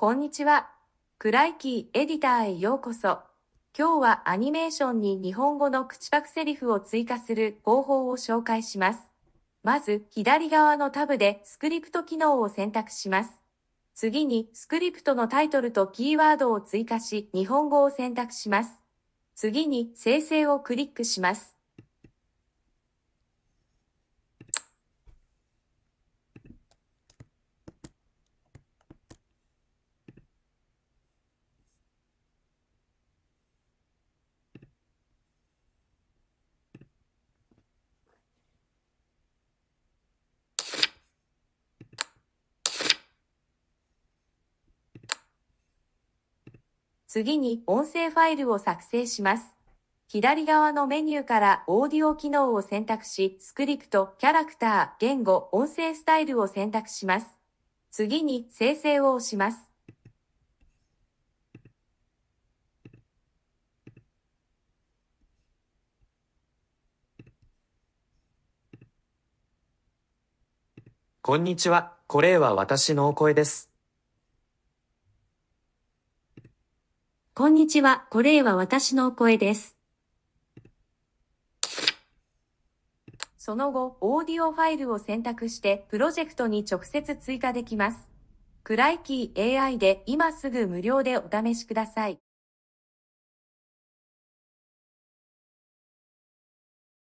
こんにちは。クライキーエディターへようこそ。今日はアニメーションに日本語の口パクセリフを追加する方法を紹介します。まず、左側のタブでスクリプト機能を選択します。次に、スクリプトのタイトルとキーワードを追加し、日本語を選択します。次に、生成をクリックします。次に音声ファイルを作成します。左側のメニューからオーディオ機能を選択し、スクリプト、キャラクター、言語、音声スタイルを選択します。次に生成を押します。こんにちは。これは私のお声です。こんにちは、これは私のお声です。その後、オーディオファイルを選択して、プロジェクトに直接追加できます。クライキー AI で今すぐ無料でお試しください。